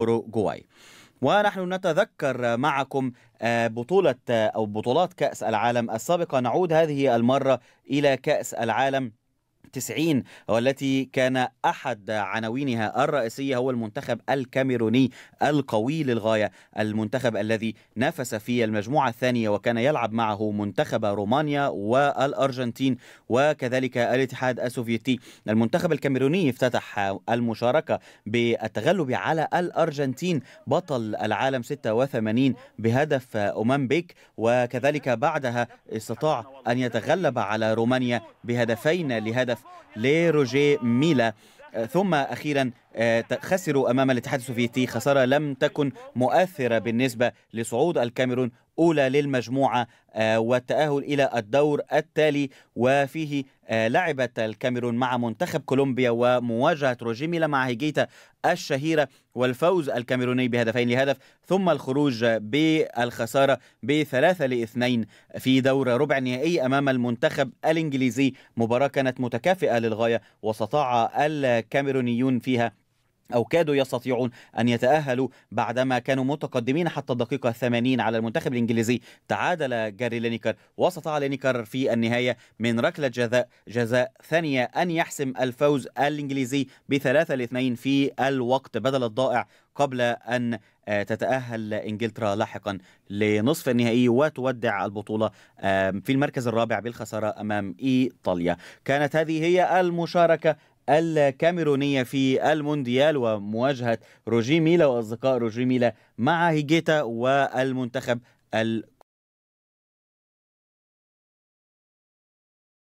أوروغواي ونحن نتذكر معكم آه، بطولة آه، أو بطولات كأس العالم السابقة نعود هذه المرة إلى كأس العالم 90 والتي كان أحد عناوينها الرئيسية هو المنتخب الكاميروني القوي للغاية المنتخب الذي نافس في المجموعة الثانية وكان يلعب معه منتخب رومانيا والأرجنتين وكذلك الاتحاد السوفيتي المنتخب الكاميروني افتتح المشاركة بالتغلب على الأرجنتين بطل العالم 86 بهدف أمام بيك وكذلك بعدها استطاع أن يتغلب على رومانيا بهدفين لهدف الهدف لروجيه ميلا آه، ثم أخيرا آه، خسروا أمام الاتحاد السوفيتي خسارة لم تكن مؤثرة بالنسبة لصعود الكاميرون أولى للمجموعة آه، والتأهل إلى الدور التالي وفيه آه، لعبت الكاميرون مع منتخب كولومبيا ومواجهة روجيميلا مع هيجيتا الشهيرة والفوز الكاميروني بهدفين لهدف ثم الخروج بالخسارة بثلاثة لاثنين في دور ربع نهائي أمام المنتخب الإنجليزي مباراة كانت متكافئة للغاية واستطاع الكاميرونيون فيها أو كادوا يستطيعون أن يتأهلوا بعدما كانوا متقدمين حتى الدقيقة 80 على المنتخب الإنجليزي تعادل جاري لينيكر واستطاع لينيكر في النهاية من ركلة جزاء جزاء ثانية أن يحسم الفوز الإنجليزي بثلاثة لاثنين في الوقت بدل الضائع قبل أن آه، تتأهل إنجلترا لاحقا لنصف النهائي وتودع البطولة في المركز الرابع بالخسارة أمام إيطاليا كانت هذه هي المشاركة الكاميرونية في المونديال ومواجهة روجيميلا وأصدقاء روجيميلا مع هيجيتا والمنتخب